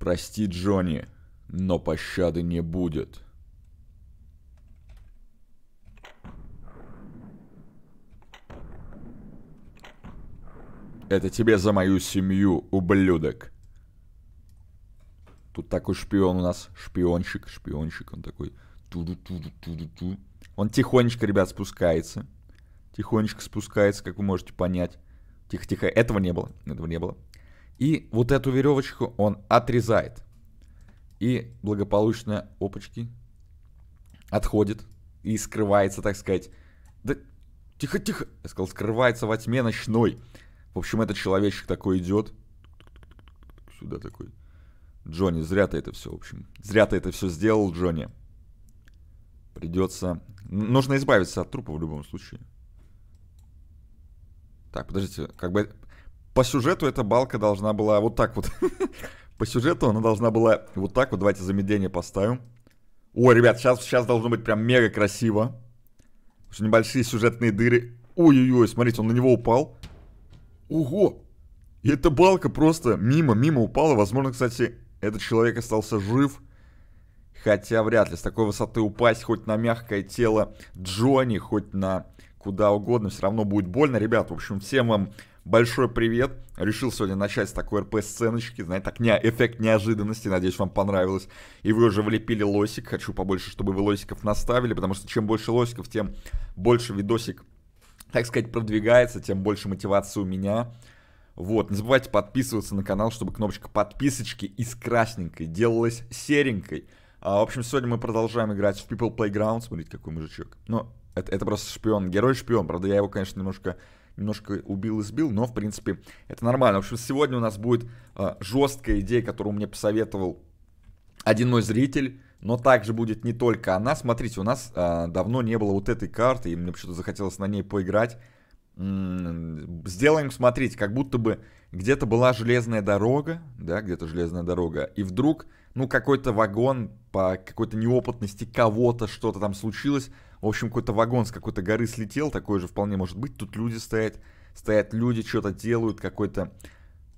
«Прости, Джонни, но пощады не будет». Это тебе за мою семью, ублюдок. Тут такой шпион у нас. Шпиончик, шпиончик. Он такой... ту ду ту ду ту ду ту Он тихонечко, ребят, спускается. Тихонечко спускается, как вы можете понять. Тихо-тихо. Этого не было. Этого не было. И вот эту веревочку он отрезает. И благополучно, опачки, отходит и скрывается, так сказать. Да, тихо, тихо, я сказал, скрывается во тьме ночной. В общем, этот человечек такой идет. Сюда такой. Джонни, зря ты это все, в общем. Зря ты это все сделал, Джонни. Придется... Нужно избавиться от трупа в любом случае. Так, подождите, как бы по сюжету эта балка должна была вот так вот. по сюжету она должна была вот так вот. Давайте замедление поставим. О, ребят, сейчас, сейчас должно быть прям мега красиво. Очень небольшие сюжетные дыры. Ой-ой-ой, смотрите, он на него упал. Ого! И эта балка просто мимо, мимо упала. Возможно, кстати, этот человек остался жив. Хотя вряд ли с такой высоты упасть хоть на мягкое тело Джонни, хоть на куда угодно, все равно будет больно. Ребят, в общем, всем вам большой привет. Решил сегодня начать с такой РП-сценочки, знаете, так не, эффект неожиданности, надеюсь, вам понравилось. И вы уже влепили лосик, хочу побольше, чтобы вы лосиков наставили, потому что чем больше лосиков, тем больше видосик, так сказать, продвигается, тем больше мотивации у меня. Вот, не забывайте подписываться на канал, чтобы кнопочка подписочки из красненькой делалась серенькой. А, в общем, сегодня мы продолжаем играть в People Playground. Смотрите, какой мужичок. Ну, это, это просто шпион, герой-шпион. Правда, я его, конечно, немножко немножко убил и сбил, но, в принципе, это нормально. В общем, сегодня у нас будет э, жесткая идея, которую мне посоветовал один мой зритель, но также будет не только она. Смотрите, у нас э, давно не было вот этой карты, и мне почему-то захотелось на ней поиграть. М-м-м, сделаем, смотрите, как будто бы где-то была железная дорога, да, где-то железная дорога, и вдруг, ну, какой-то вагон по какой-то неопытности кого-то что-то там случилось, в общем, какой-то вагон с какой-то горы слетел, такое же вполне может быть. Тут люди стоят, стоят люди, что-то делают, какой-то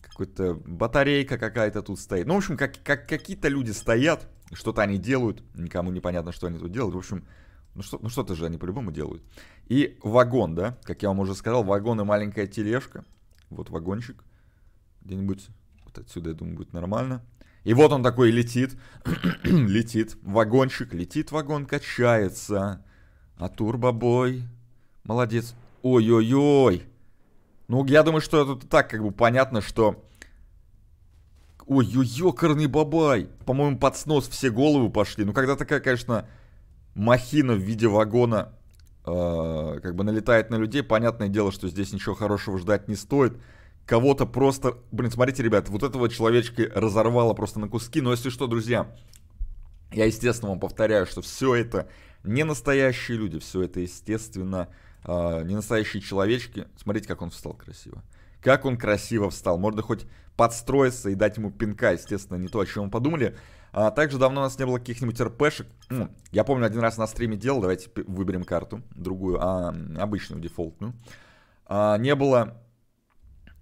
какой-то батарейка какая-то тут стоит. Ну, в общем, как, как, какие-то люди стоят, что-то они делают, никому непонятно, что они тут делают. В общем, ну, что, ну что-то же они по-любому делают. И вагон, да, как я вам уже сказал, вагон и маленькая тележка. Вот вагончик. Где-нибудь вот отсюда, я думаю, будет нормально. И вот он такой летит, летит, вагончик летит, вагон качается. А турбобой. Молодец. Ой-ой-ой. Ну, я думаю, что тут так как бы понятно, что... Ой-ой, ёкарный бабай. По-моему, под снос все головы пошли. Ну, когда такая, конечно, махина в виде вагона э, как бы налетает на людей, понятное дело, что здесь ничего хорошего ждать не стоит. Кого-то просто... Блин, смотрите, ребят, вот этого человечка разорвало просто на куски. Но если что, друзья, я, естественно, вам повторяю, что все это не настоящие люди, все это естественно, э, не настоящие человечки. Смотрите, как он встал красиво. Как он красиво встал. Можно хоть подстроиться и дать ему пинка, естественно, не то, о чем мы подумали. А также давно у нас не было каких-нибудь РПшек. Ну, я помню, один раз на стриме делал, давайте выберем карту, другую, а, обычную, дефолтную. А, не было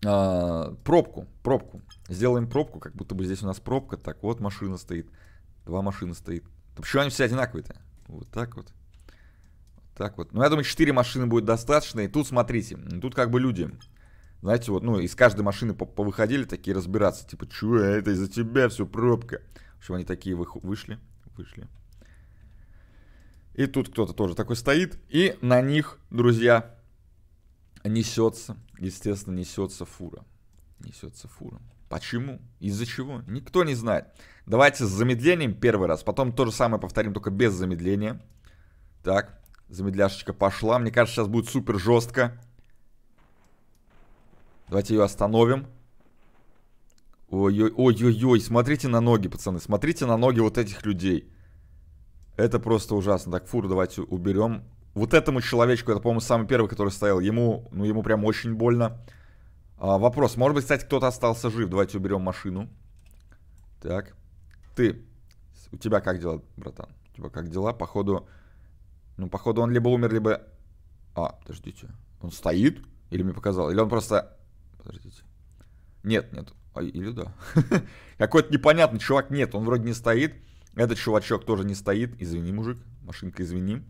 а, пробку, пробку. Сделаем пробку, как будто бы здесь у нас пробка. Так, вот машина стоит, два машины стоит. Да почему они все одинаковые-то? Вот так вот. так вот. Ну, я думаю, 4 машины будет достаточно. И тут, смотрите, тут как бы люди знаете, вот, ну, из каждой машины повыходили такие разбираться, типа, чё, это из-за тебя все пробка. В общем, они такие вышли, вышли. И тут кто-то тоже такой стоит, и на них, друзья, несется, естественно, несется фура. Несется фура. Почему? Из-за чего? Никто не знает. Давайте с замедлением первый раз, потом то же самое повторим, только без замедления. Так, замедляшечка пошла. Мне кажется, сейчас будет супер жестко. Давайте ее остановим. Ой-ой-ой, смотрите на ноги, пацаны, смотрите на ноги вот этих людей. Это просто ужасно. Так, фуру давайте уберем. Вот этому человечку, это, по-моему, самый первый, который стоял, ему, ну, ему прям очень больно. А, вопрос. Может быть, кстати, кто-то остался жив. Давайте уберем машину. Так. Ты. У тебя как дела, братан? У тебя как дела? Походу... Ну, походу, он либо умер, либо... А, подождите. Он стоит? Или мне показал? Или он просто... Подождите. Нет, нет. А, или да. Какой-то непонятный чувак. Нет, он вроде не стоит. Этот чувачок тоже не стоит. Извини, мужик. Машинка, извини.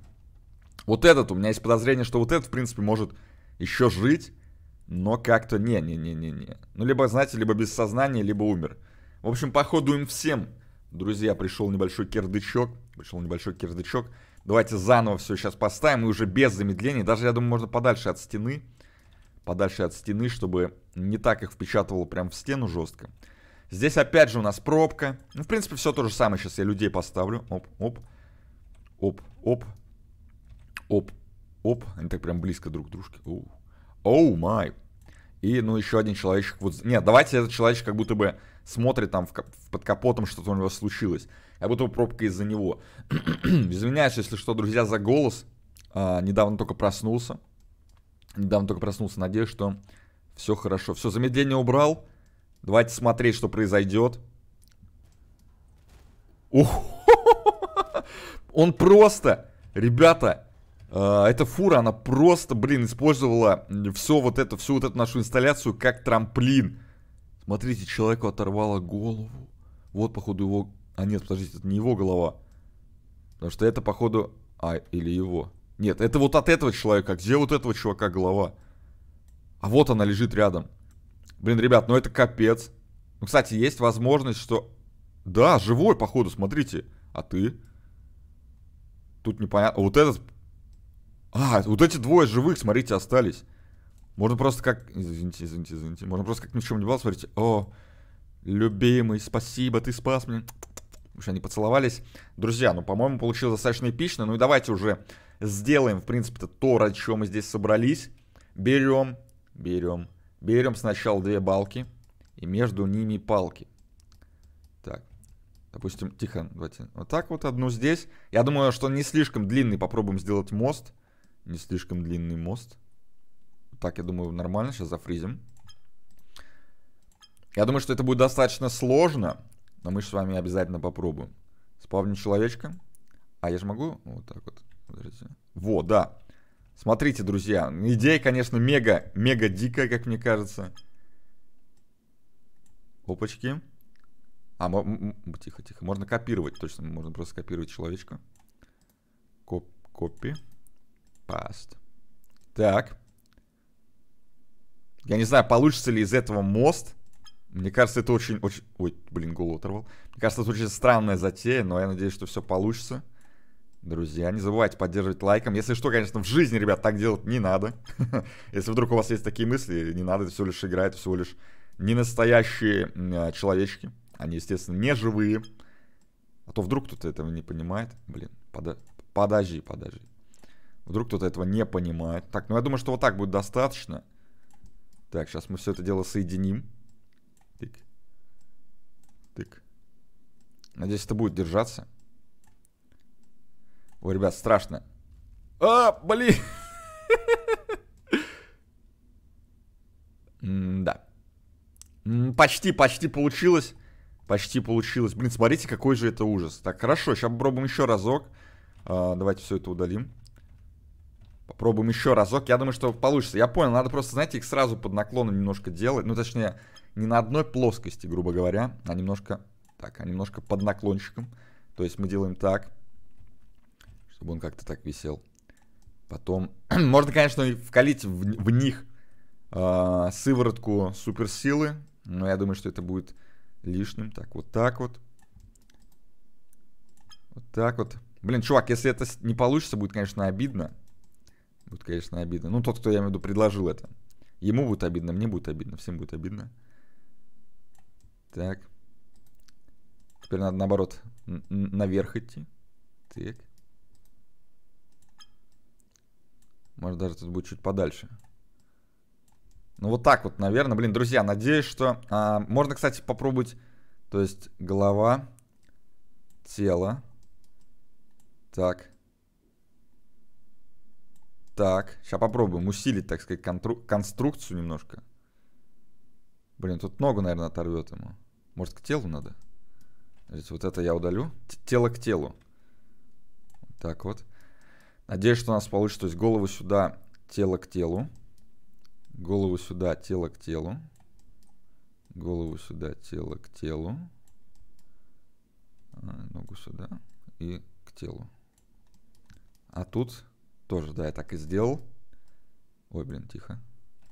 Вот этот, у меня есть подозрение, что вот этот, в принципе, может еще жить. Но как-то не-не-не-не-не. Ну, либо, знаете, либо без сознания, либо умер. В общем, походу им всем. Друзья, пришел небольшой кирдычок. Пришел небольшой кирдычок. Давайте заново все сейчас поставим. И уже без замедлений. Даже, я думаю, можно подальше от стены. Подальше от стены, чтобы не так их впечатывало прям в стену жестко. Здесь опять же у нас пробка. Ну, в принципе, все то же самое. Сейчас я людей поставлю. Оп, оп. Оп, оп. Оп. Они так прям близко друг к дружке. Оу. Оу oh май. И, ну, еще один человечек вот... Нет, давайте этот человечек как будто бы смотрит там в, в под капотом, что-то у него случилось. Как будто бы пробка из-за него. Извиняюсь, если что, друзья, за голос. А, недавно только проснулся. Недавно только проснулся. Надеюсь, что все хорошо. Все, замедление убрал. Давайте смотреть, что произойдет. Ух! Он просто, ребята, а, эта фура, она просто, блин, использовала все вот это, всю вот эту нашу инсталляцию как трамплин. Смотрите, человеку оторвало голову. Вот, походу, его... А нет, подождите, это не его голова. Потому что это, походу... А, или его. Нет, это вот от этого человека. Где вот этого чувака голова? А вот она лежит рядом. Блин, ребят, ну это капец. Ну, кстати, есть возможность, что... Да, живой, походу, смотрите. А ты? Тут непонятно. Вот этот а, вот эти двое живых, смотрите, остались. Можно просто как... Извините, извините, извините. Можно просто как ни в чем не было, смотрите. О, любимый, спасибо, ты спас меня. Уж они поцеловались. Друзья, ну, по-моему, получилось достаточно эпично. Ну и давайте уже сделаем, в принципе-то, то, ради чего мы здесь собрались. Берем, берем, берем сначала две балки. И между ними палки. Так. Допустим, тихо, давайте. Вот так вот одну здесь. Я думаю, что не слишком длинный попробуем сделать мост. Мост. Не слишком длинный мост. Так, я думаю, нормально. Сейчас зафризим. Я думаю, что это будет достаточно сложно. Но мы с вами обязательно попробуем. Спавню человечка. А я же могу? Вот так вот. Подождите. Во, да. Смотрите, друзья. Идея, конечно, мега, мега дикая, как мне кажется. Опачки. А, тихо-тихо. Можно копировать, точно. Можно просто скопировать человечка. Коп копи past. Так. Я не знаю, получится ли из этого мост. Мне кажется, это очень, очень... Ой, блин, голову оторвал. Мне кажется, это очень странная затея, но я надеюсь, что все получится. Друзья, не забывайте поддерживать лайком. Если что, конечно, в жизни, ребят, так делать не надо. Если вдруг у вас есть такие мысли, не надо, это всего лишь игра, это всего лишь не настоящие а, человечки. Они, естественно, не живые. А то вдруг кто-то этого не понимает. Блин, подожди, подожди. Вдруг кто-то этого не понимает. Так, ну я думаю, что вот так будет достаточно. Так, сейчас мы все это дело соединим. Тык. Тык. Надеюсь, это будет держаться. Ой, ребят, страшно. А, блин! Да. Почти, почти получилось. Почти получилось. Блин, смотрите, какой же это ужас. Так, хорошо, сейчас попробуем еще разок. А, давайте все это удалим. Попробуем еще разок. Я думаю, что получится. Я понял, надо просто, знаете, их сразу под наклоном немножко делать. Ну, точнее, не на одной плоскости, грубо говоря, а немножко... Так, а немножко под наклончиком. То есть мы делаем так, чтобы он как-то так висел. Потом... Можно, конечно, вкалить в, в них э, сыворотку суперсилы. Но я думаю, что это будет лишним. Так, вот так вот. Вот так вот. Блин, чувак, если это не получится, будет, конечно, обидно. Будет, конечно, обидно. Ну, тот, кто, я имею в виду, предложил это. Ему будет обидно, мне будет обидно, всем будет обидно. Так. Теперь надо, наоборот, наверх идти. Так. Может, даже тут будет чуть подальше. Ну, вот так вот, наверное. Блин, друзья, надеюсь, что... А, можно, кстати, попробовать... То есть, голова, тело. Так. Так, сейчас попробуем усилить, так сказать, контру... конструкцию немножко. Блин, тут ногу, наверное, оторвет ему. Может, к телу надо? Подождите, вот это я удалю. тело к телу. так вот. Надеюсь, что у нас получится. То есть голову сюда, тело к телу. Голову сюда, тело к телу. Голову сюда, тело к телу. А, ногу сюда и к телу. А тут тоже, да, я так и сделал. Ой, блин, тихо.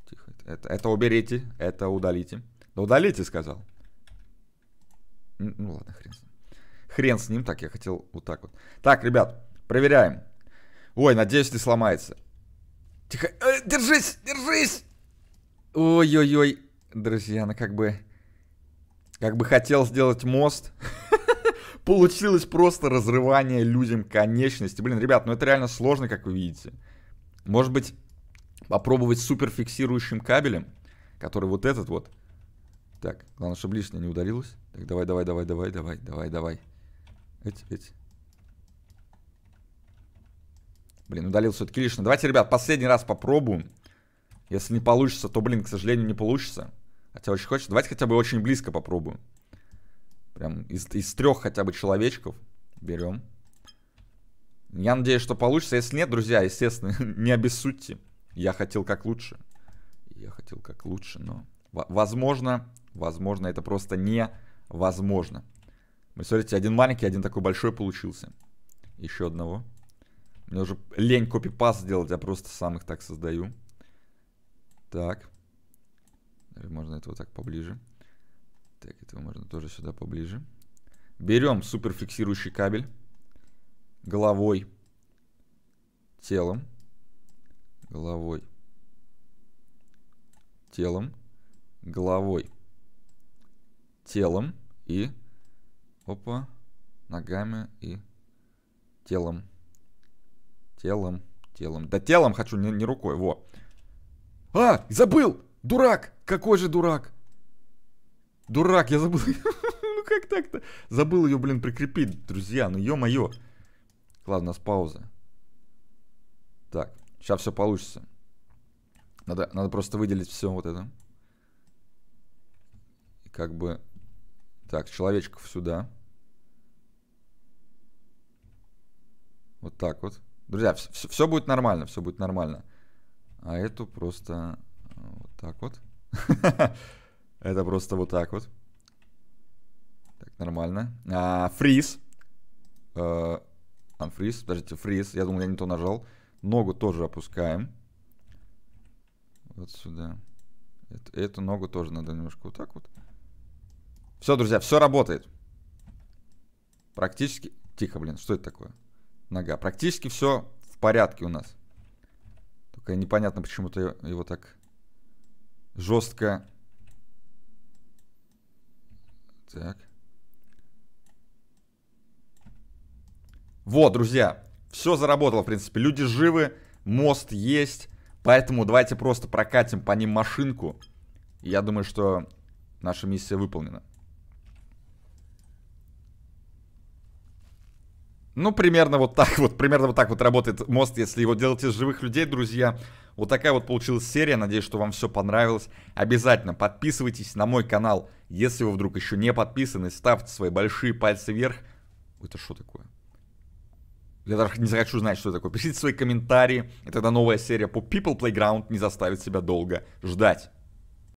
Тихо. Это, это уберите, это удалите. Да удалите, сказал. Ну ладно, хрен с ним. Хрен с ним, так, я хотел вот так вот. Так, ребят, проверяем. Ой, надеюсь, не сломается. Тихо. Э, держись, держись! Ой-ой-ой. Друзья, ну как бы... Как бы хотел сделать мост. Получилось просто разрывание людям конечности. Блин, ребят, ну это реально сложно, как вы видите. Может быть, попробовать суперфиксирующим кабелем, который вот этот вот. Так, главное, чтобы лишнее не удалилось. Так, давай, давай, давай, давай, давай, давай, давай. Эти, эти. Блин, удалил все-таки лишнее. Давайте, ребят, последний раз попробуем. Если не получится, то, блин, к сожалению, не получится. Хотя очень хочется. Давайте хотя бы очень близко попробуем. Прям из, из трех хотя бы человечков берем. Я надеюсь, что получится. Если нет, друзья, естественно, не обессудьте. Я хотел как лучше. Я хотел как лучше, но... Возможно, возможно, это просто невозможно. Вы смотрите, один маленький, один такой большой получился. Еще одного. Мне уже лень копипаст сделать, я просто сам их так создаю. Так. Можно это вот так поближе. Так, этого можно тоже сюда поближе. Берем суперфиксирующий кабель. Головой. Телом. Головой. Телом. Головой. Телом. И... Опа. Ногами и... Телом. Телом. Телом. Да телом хочу, не, не рукой. Во. А, забыл! Дурак! Какой же дурак! Дурак, я забыл. ну как так-то? Забыл ее, блин, прикрепить, друзья. Ну ё-моё. Ладно, с нас пауза. Так, сейчас все получится. Надо, надо просто выделить все вот это. И как бы... Так, человечков сюда. Вот так вот. Друзья, все, все будет нормально, все будет нормально. А эту просто э, вот так вот. Это просто вот так вот. Так, нормально. А, фриз. Э, а, анфриз. Подождите, фриз. Я думал, я не то нажал. Ногу тоже опускаем. Вот сюда. Эту, эту ногу тоже надо немножко вот так вот. Все, друзья, все работает. Практически... Тихо, блин, что это такое? Нога. Практически все в порядке у нас. Только непонятно, почему-то его так жестко так. Вот, друзья, все заработало, в принципе. Люди живы, мост есть. Поэтому давайте просто прокатим по ним машинку. Я думаю, что наша миссия выполнена. Ну, примерно вот так вот, примерно вот так вот работает мост, если его делать из живых людей, друзья. Вот такая вот получилась серия, надеюсь, что вам все понравилось. Обязательно подписывайтесь на мой канал, если вы вдруг еще не подписаны, ставьте свои большие пальцы вверх. Это что такое? Я даже не хочу знать, что это такое. Пишите свои комментарии, и тогда новая серия по People Playground не заставит себя долго ждать.